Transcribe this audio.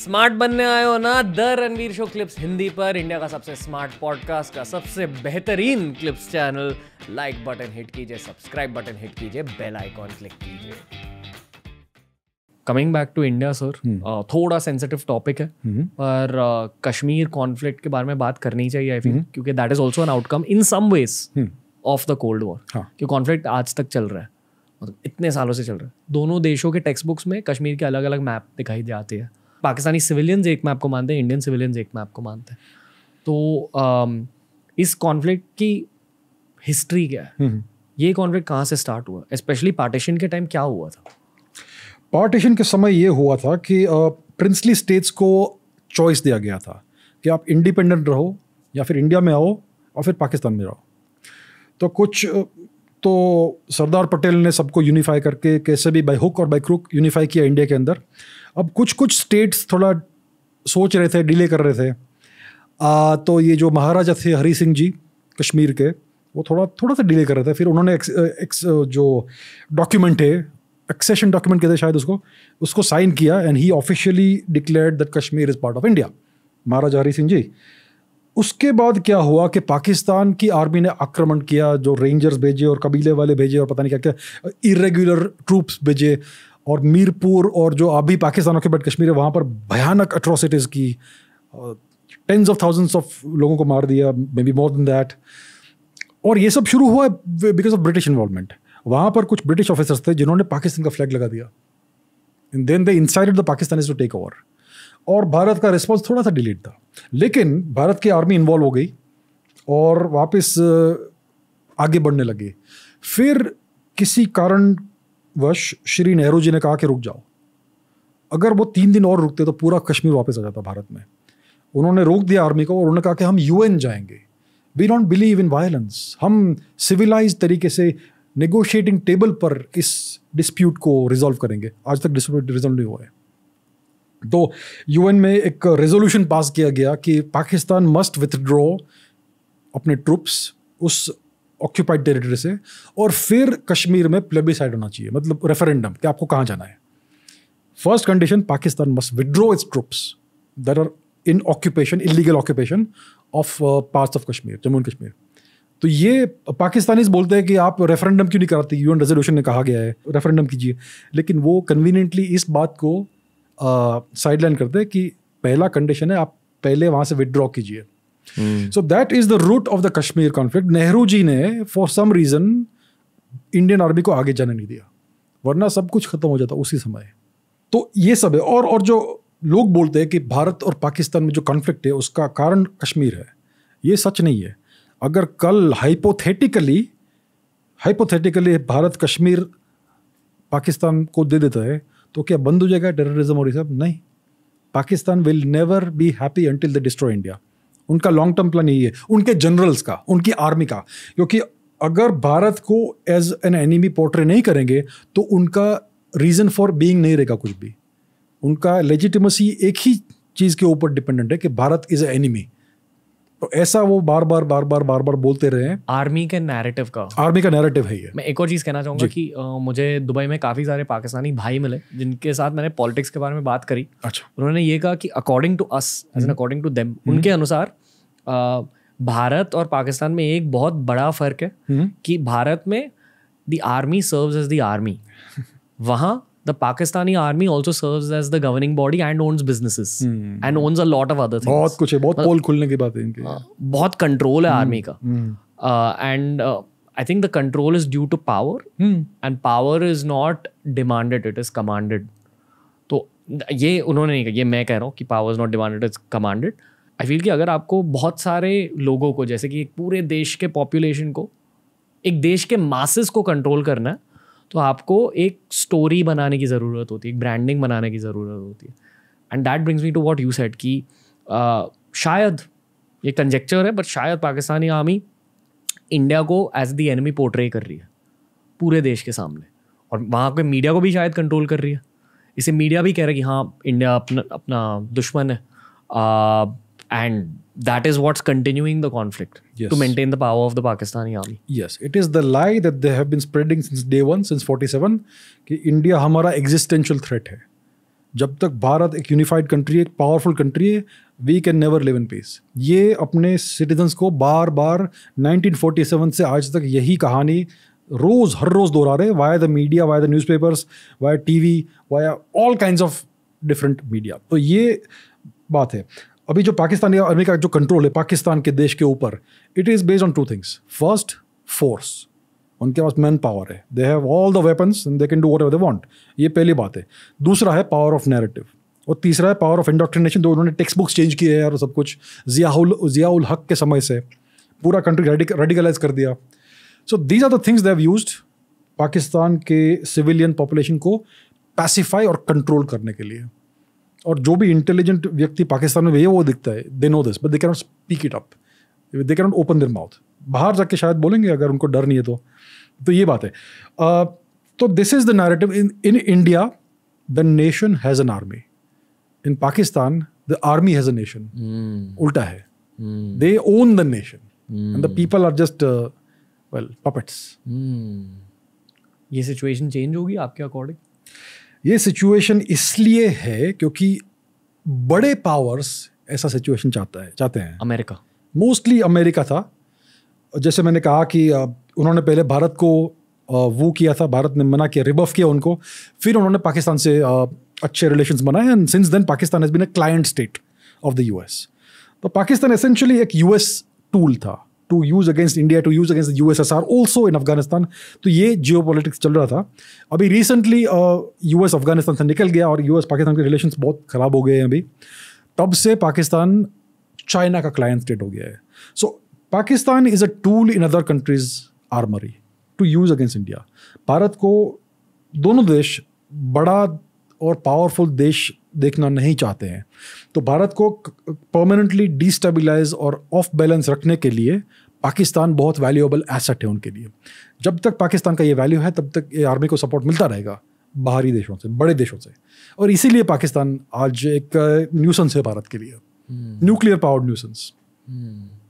Smart बनने आए हो ना the Ranveer show clips Hindi पर इंडिया का सबसे स्मार्ट पॉडकास्ट का सबसे बेहतरीन clips channel like button hit कीजिए सब्सक्राइब बटन हिट कीजिए बेल आइकॉन क्लिक कीजिए coming back to India sir थोड़ा सेंसिटिव टॉपिक है hmm. पर uh, कश्मीर कॉन्फ्लिक्ट के बारे में बात करनी चाहिए आई थिंक hmm. क्योंकि that is also an outcome in some ways of the cold war क्योंकि कॉन्फ्लिक्ट आज तक चल रहा है मतलब इतने सालों से चल रहा है दोनों देशों के टेक्स्ट बुक्स में कश्मीर के अलग अलग मैप दिखाई जाते हैं पाकिस्तानी सिविलियंस एक मैप को मानते हैं इंडियन सिविलियंस एक मैप को मानते हैं तो इस कॉन्फ्लिक्ट की हिस्ट्री क्या है हम्म। ये कॉन्फ्लिक्ट कहाँ से स्टार्ट हुआ स्पेशली पार्टीशन के टाइम क्या हुआ था पार्टीशन के समय ये हुआ था कि प्रिंसली स्टेट्स को चॉइस दिया गया था कि आप इंडिपेंडेंट रहो या फिर इंडिया में आओ और फिर पाकिस्तान में रहो तो कुछ तो सरदार पटेल ने सबको यूनिफाई करके कैसे भी बाई हुक और बाई क्रुक यूनिफाई किया इंडिया के अंदर अब कुछ कुछ स्टेट्स थोड़ा सोच रहे थे डिले कर रहे थे आ, तो ये जो महाराजा थे हरी सिंह जी कश्मीर के वो थोड़ा थोड़ा सा डिले कर रहे थे फिर उन्होंने एक, एक, जो डॉक्यूमेंट है एक्सेशन डॉक्यूमेंट कहते शायद उसको उसको साइन किया and he officially declared that Kashmir is part of India Maharaja Hari Singh ji उसके बाद क्या हुआ कि पाकिस्तान की आर्मी ने आक्रमण किया जो रेंजर्स भेजे और कबीले वाले भेजे और पता नहीं क्या क्या इरेगुलर ट्रूप्स भेजे और मीरपुर और जो अभी पाकिस्तान के बट कश्मीर है वहाँ पर भयानक अट्रोसिटीज़ की टेंस ऑफ थाउजेंड्स ऑफ लोगों को मार दिया maybe more than that और ये सब शुरू हुआ बिकॉज ऑफ ब्रिटिश इन्वॉल्वमेंट वहाँ पर कुछ ब्रिटिश ऑफिसर्स थे जिन्होंने पाकिस्तान का फ्लैग लगा दिया then they incited the Pakistan to take over और भारत का रिस्पॉन्स थोड़ा सा डिलीट था लेकिन भारत की आर्मी इन्वॉल्व हो गई और वापस आगे बढ़ने लगे फिर किसी कारण वश श्री नेहरू जी ने कहा कि रुक जाओ अगर वो तीन दिन और रुकते तो पूरा कश्मीर वापस आ जाता भारत में उन्होंने रोक दिया आर्मी को और उन्होंने कहा कि हम यू जाएंगे we don't believe in violence हम सिविलाइज तरीके से नेगोशिएटिंग टेबल पर इस डिस्प्यूट को रिजॉल्व करेंगे आज तक डिस्प्यूट रिजॉल्व नहीं हुआ है तो यूएन में एक रेजोल्यूशन पास किया गया कि पाकिस्तान मस्ट विथड्रॉ अपने ट्रुप्स उस ऑक्यूपाइड टेरिटरी से और फिर कश्मीर में साइड होना चाहिए मतलब रेफरेंडम कि आपको कहाँ जाना है first condition Pakistan must withdraw its troops there are in occupation illegal occupation of parts of Kashmir Jammu and Kashmir तो ये पाकिस्तानीज बोलते हैं कि आप रेफरेंडम क्यों नहीं कराते यूएन रेजोल्यूशन ने कहा गया है रेफरेंडम कीजिए लेकिन वो कन्वीनियंटली इस बात को साइडलाइन uh, करते हैं कि पहला कंडीशन है आप पहले वहाँ से विदड्रॉ कीजिए so that is the root of the Kashmir conflict Nehru ji ने for some reason Indian army को आगे जाने नहीं दिया वरना सब कुछ खत्म हो जाता उसी समय तो ये सब है और और जो लोग बोलते हैं कि भारत और पाकिस्तान में जो कॉन्फ्लिक्ट है उसका कारण कश्मीर है ये सच नहीं है अगर कल हाइपोथेटिकली हाइपोथेटिकली भारत कश्मीर पाकिस्तान को दे देता है तो क्या बंद हो जाएगा टेररिज्म और ये सब नहीं Pakistan will never be happy until the destroy India उनका लॉन्ग टर्म प्लान यही है उनके जनरल्स का उनकी आर्मी का क्योंकि अगर भारत को एज एन एनिमी पोर्ट्रे नहीं करेंगे तो उनका रीज़न फॉर बीइंग नहीं रहेगा कुछ भी उनका लेजिटिमेसी एक ही चीज़ के ऊपर डिपेंडेंट है कि भारत इज़ ए एनिमी तो ऐसा वो बार बार बार बार बार बार बोलते रहे आर्मी के नैरेटिव का आर्मी का नैरेटिव है ये मैं एक और चीज़ कहना चाहूंगा कि आ, मुझे दुबई में काफ़ी सारे पाकिस्तानी भाई मिले जिनके साथ मैंने पॉलिटिक्स के बारे में बात करी अच्छा उन्होंने ये कहा कि according to us as an according to them उनके अनुसार आ, भारत और पाकिस्तान में एक बहुत बड़ा फ़र्क है हम्म। कि भारत में the army serves as the army वहाँ the Pakistani army also serves as the governing body and owns businesses hmm. and owns a lot of other things. बहुत कुछ है बहुत पोल खुलने की बात है इनके बहुत कंट्रोल है आर्मी का and I think the control is due to power, hmm. and power is not demanded; it is commanded. तो ये उन्होंने नहीं कहा ये मैं कह रहा हूँ कि power is not demanded is commanded I feel कि अगर आपको बहुत सारे लोगों को जैसे कि एक पूरे देश के पॉपुलेशन को एक देश के मासेस को कंट्रोल करना है तो आपको एक स्टोरी बनाने की ज़रूरत होती है एक ब्रांडिंग बनाने की ज़रूरत होती है and that brings me to what you said कि शायद ये कंजेक्चर है बट शायद पाकिस्तानी आर्मी इंडिया को एज दी एनिमी पोर्ट्रे कर रही है पूरे देश के सामने और वहाँ के मीडिया को भी शायद कंट्रोल कर रही है इसे मीडिया भी कह रहा है कि हाँ इंडिया अपना अपना दुश्मन है and that is what's continuing the conflict yes. to maintain the power of the Pakistani army. Yes, it is the lie that they have been spreading since day one, since 47, कि India हमारा existential threat है जब तक भारत एक unified country है एक powerful country है we can never live in peace ये अपने सिटीजन्स को बार बार 1947 से आज तक यही कहानी रोज़ हर रोज़ दोहरा रहे via the media via the newspapers via T V via all kind of different media तो ये बात है अभी जो पाकिस्तान या अमेरिका का जो कंट्रोल है पाकिस्तान के देश के ऊपर it is based on two things first force उनके पास मैन पावर है they have all the weapons they can do what they want ये पहली बात है दूसरा है पावर ऑफ नैरेटिव और तीसरा है पावर ऑफ इंडोक्ट्रिनेशन जो उन्होंने टेक्स्ट बुक्स चेंज किए हैं और सब कुछ जियाउल जियाउल हक के समय से पूरा कंट्री रेडिकलाइज कर दिया so these are the things they use Pakistan के सिविलियन पॉपुलेशन को पैसिफाई और कंट्रोल करने के लिए और जो भी इंटेलिजेंट व्यक्ति पाकिस्तान में भैया वो दिखता है they know this but they not speak it up they not open their mouth बाहर जाके शायद बोलेंगे अगर उनको डर नहीं है तो तो ये बात है uh, तो this is the narrative in in India the nation has an army in Pakistan the army has a nation उल्टा है they own the nation and the people are just well puppets ये सिचुएशन चेंज होगी आपके according ये situation इसलिए है क्योंकि बड़े पावर्स ऐसा सिचुएशन चाहता है चाहते हैं अमेरिका मोस्टली अमेरिका था जैसे मैंने कहा कि उन्होंने पहले भारत को वो किया था भारत ने मना किया रिबफ किया उनको फिर उन्होंने पाकिस्तान से अच्छे रिलेशन बनाए and since then Pakistan has been a client state of the US तो पाकिस्तान एसेंशली एक यूएस टूल था to use against India to use against U S S R also in Afghanistan तो ये जियो पॉलिटिक्स चल रहा था अभी रिसेंटली यू एस अफगानिस्तान से निकल गया और यू एस पाकिस्तान के रिलेशन बहुत ख़राब हो गए हैं अभी तब से पाकिस्तान चाइना का क्लाइंट स्टेट हो गया है so Pakistan is a tool in other countries armoury to use against India Bharat को दोनों देश बड़ा और पावरफुल देश देखना नहीं चाहते हैं तो भारत को परमानेंटली डिस्टेबिलाईज और ऑफ बैलेंस रखने के लिए पाकिस्तान बहुत वैल्यूएबल एसेट है उनके लिए जब तक पाकिस्तान का ये वैल्यू है तब तक ये आर्मी को सपोर्ट मिलता रहेगा बाहरी देशों से बड़े देशों से और इसीलिए पाकिस्तान आज एक न्यूसेंस है भारत के लिए न्यूक्लियर पावर्ड न्यूसेंस